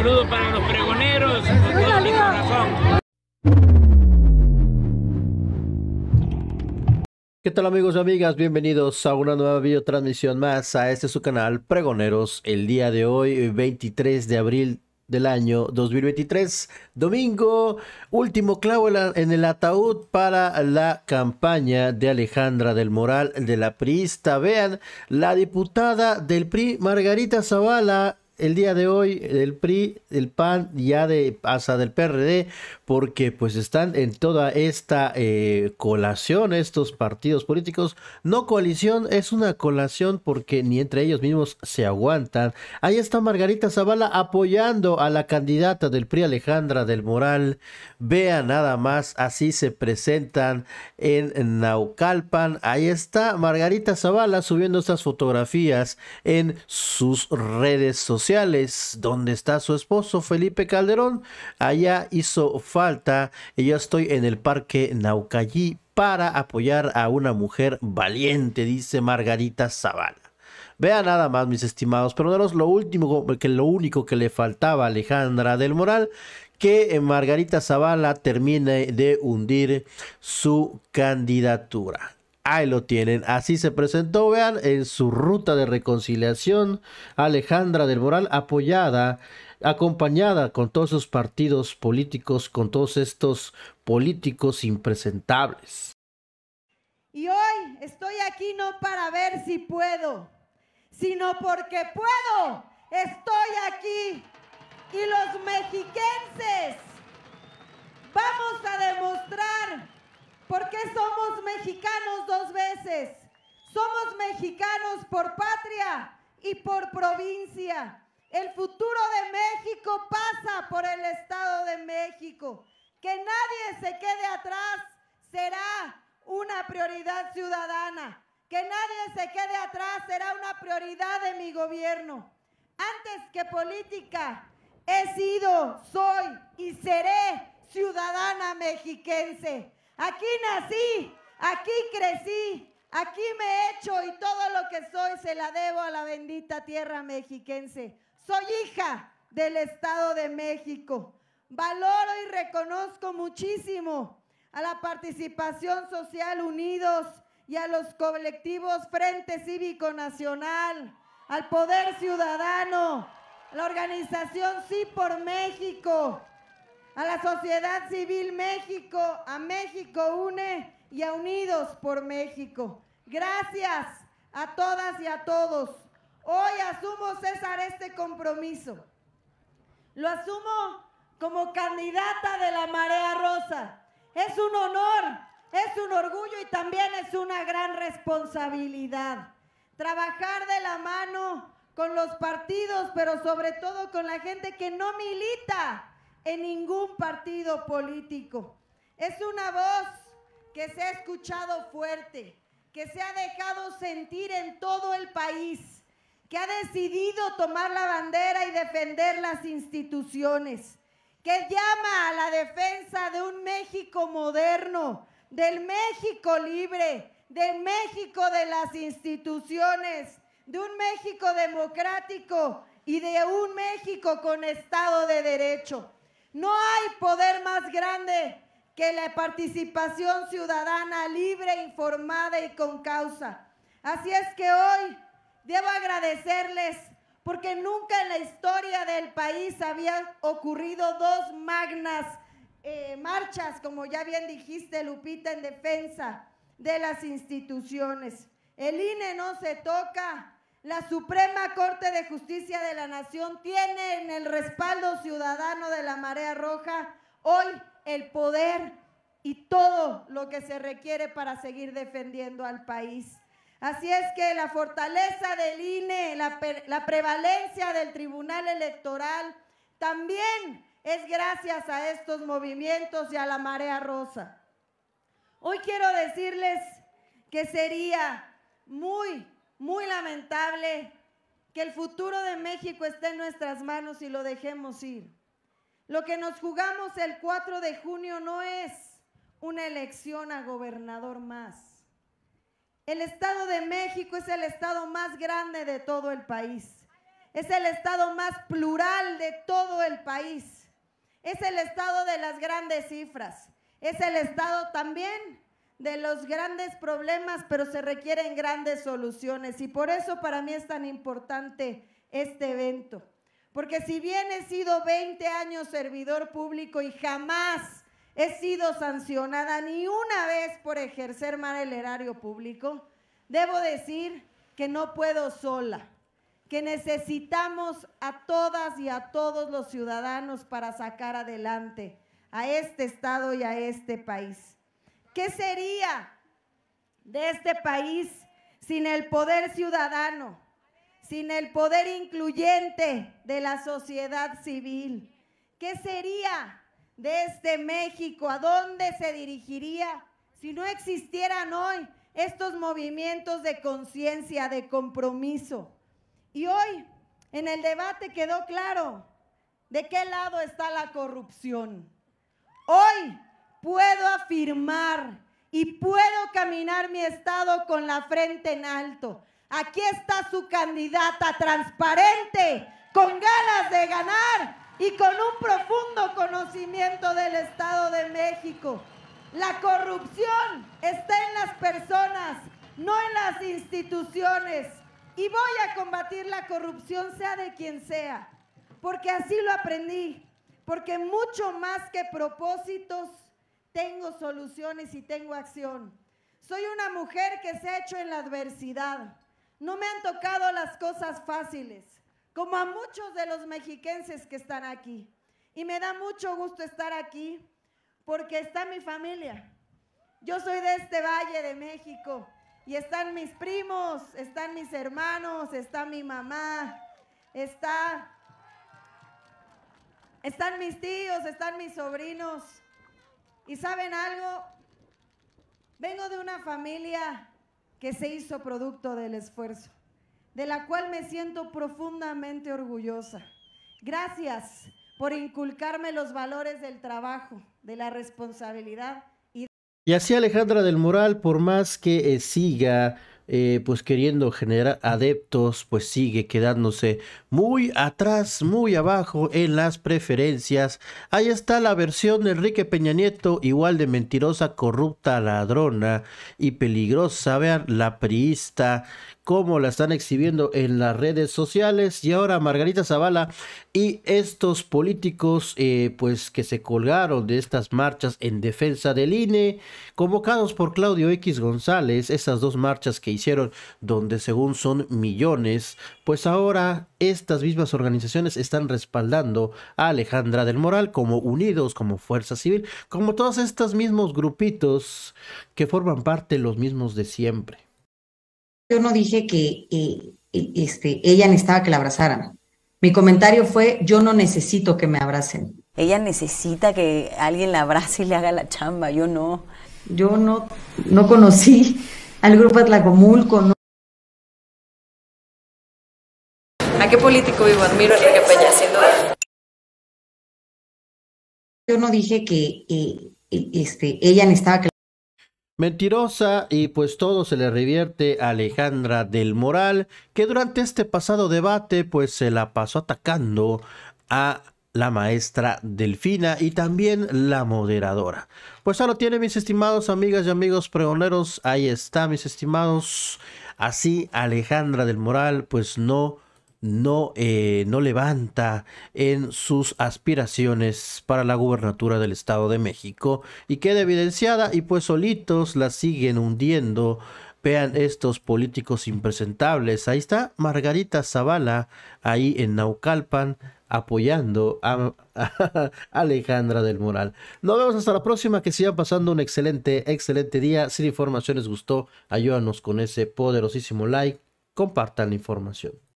Saludos para los pregoneros con ¿Qué tal amigos y amigas? Bienvenidos a una nueva videotransmisión más a este su canal Pregoneros. El día de hoy, 23 de abril del año 2023, domingo, último clavo en el ataúd para la campaña de Alejandra del Moral de la Priista. Vean, la diputada del PRI, Margarita Zavala, el día de hoy el PRI, el PAN, ya de hasta del PRD, porque pues están en toda esta eh, colación estos partidos políticos. No coalición, es una colación porque ni entre ellos mismos se aguantan. Ahí está Margarita Zavala apoyando a la candidata del PRI Alejandra del Moral. Vea nada más, así se presentan en Naucalpan. Ahí está Margarita Zavala subiendo estas fotografías en sus redes sociales donde está su esposo Felipe Calderón. Allá hizo falta. Y yo estoy en el Parque Naucallí para apoyar a una mujer valiente, dice Margarita Zavala. Vea nada más, mis estimados, pero lo último, que lo único que le faltaba a Alejandra del Moral, que eh, Margarita Zavala termine de hundir su candidatura. Ahí lo tienen, así se presentó, vean, en su ruta de reconciliación, Alejandra del Moral apoyada, acompañada con todos sus partidos políticos, con todos estos políticos impresentables. Y hoy estoy aquí no para ver si puedo, sino porque puedo, estoy aquí. Y los mexiquenses vamos a demostrar ¿Por qué somos mexicanos dos veces? Somos mexicanos por patria y por provincia. El futuro de México pasa por el Estado de México. Que nadie se quede atrás será una prioridad ciudadana. Que nadie se quede atrás será una prioridad de mi gobierno. Antes que política, he sido, soy y seré ciudadana mexiquense. Aquí nací, aquí crecí, aquí me he hecho y todo lo que soy se la debo a la bendita tierra mexiquense. Soy hija del Estado de México. Valoro y reconozco muchísimo a la participación social unidos y a los colectivos Frente Cívico Nacional, al Poder Ciudadano, la organización Sí por México, a la sociedad civil México, a México une y a Unidos por México. Gracias a todas y a todos. Hoy asumo, César, este compromiso. Lo asumo como candidata de la Marea Rosa. Es un honor, es un orgullo y también es una gran responsabilidad. Trabajar de la mano con los partidos, pero sobre todo con la gente que no milita en ningún partido político. Es una voz que se ha escuchado fuerte, que se ha dejado sentir en todo el país, que ha decidido tomar la bandera y defender las instituciones, que llama a la defensa de un México moderno, del México libre, del México de las instituciones, de un México democrático y de un México con Estado de Derecho. No hay poder más grande que la participación ciudadana libre, informada y con causa. Así es que hoy debo agradecerles porque nunca en la historia del país habían ocurrido dos magnas eh, marchas, como ya bien dijiste, Lupita, en defensa de las instituciones. El INE no se toca, la Suprema Corte de Justicia de la Nación tiene en el respaldo ciudadano de la Marea Roja hoy el poder y todo lo que se requiere para seguir defendiendo al país. Así es que la fortaleza del INE, la, prevalencia del Tribunal Electoral, también es gracias a estos movimientos y a la marea rosa. Hoy quiero decirles que sería muy muy lamentable que el futuro de México esté en nuestras manos y lo dejemos ir. Lo que nos jugamos el 4 de junio no es una elección a gobernador más. El Estado de México es el Estado más grande de todo el país. Es el Estado más plural de todo el país. Es el Estado de las grandes cifras. Es el Estado también de los grandes problemas, pero se requieren grandes soluciones. Y por eso para mí es tan importante este evento. Porque si bien he sido 20 años servidor público y jamás he sido sancionada ni una vez por ejercer mal el erario público, debo decir que no puedo sola, que necesitamos a todas y a todos los ciudadanos para sacar adelante a este Estado y a este país. ¿Qué sería de este país sin el poder ciudadano, sin el poder incluyente de la sociedad civil? ¿Qué sería de este México? ¿A dónde se dirigiría si no existieran hoy estos movimientos de conciencia, de compromiso? Y hoy en el debate quedó claro de qué lado está la corrupción. Hoy puedo afirmar y puedo caminar mi estado con la frente en alto. Aquí está su candidata transparente, con ganas de ganar y con un profundo conocimiento del Estado de México. La corrupción está en las personas, no en las instituciones. Y voy a combatir la corrupción sea de quien sea, porque así lo aprendí, porque mucho más que propósitos tengo soluciones y tengo acción. Soy una mujer que se ha hecho en la adversidad. No me han tocado las cosas fáciles, como a muchos de los mexiquenses que están aquí. Y me da mucho gusto estar aquí porque está mi familia. Yo soy de este Valle de México y están mis primos, están mis hermanos, está mi mamá, está, están mis tíos, están mis sobrinos. Y saben algo, vengo de una familia que se hizo producto del esfuerzo, de la cual me siento profundamente orgullosa. Gracias por inculcarme los valores del trabajo, de la responsabilidad. Y, y así Alejandra del Moral, por más que eh, siga eh, pues queriendo generar adeptos, pues sigue quedándose muy atrás, muy abajo en las preferencias. Ahí está la versión de Enrique Peña Nieto, igual de mentirosa, corrupta, ladrona y peligrosa. Vean, la priista cómo la están exhibiendo en las redes sociales. Y ahora Margarita Zavala y estos políticos eh, pues que se colgaron de estas marchas en defensa del INE, convocados por Claudio X González, esas dos marchas que hicieron donde según son millones, pues ahora estas mismas organizaciones están respaldando a Alejandra del Moral como unidos, como fuerza civil, como todos estos mismos grupitos que forman parte de los mismos de siempre yo no dije que este, ella necesitaba que la abrazaran. Mi comentario fue, yo no necesito que me abracen. Ella necesita que alguien la abrace y le haga la chamba, yo no. Yo no, no conocí al grupo Atlacomulco, no. ¿A qué político vivo? Admiro a Enrique Peña, Yo no dije que este, ella necesitaba que Mentirosa y pues todo se le revierte a Alejandra del Moral, que durante este pasado debate pues se la pasó atacando a la maestra Delfina y también la moderadora. Pues ya lo tiene mis estimados amigas y amigos pregoneros, ahí está mis estimados. Así Alejandra del Moral pues no no, eh, no levanta en sus aspiraciones para la gubernatura del Estado de México y queda evidenciada y pues solitos la siguen hundiendo. Vean estos políticos impresentables. Ahí está Margarita Zavala, ahí en Naucalpan, apoyando a, a, Alejandra del Moral. Nos vemos hasta la próxima. Que sigan pasando un excelente, excelente día. Si la información les gustó, ayúdanos con ese poderosísimo like. Compartan la información.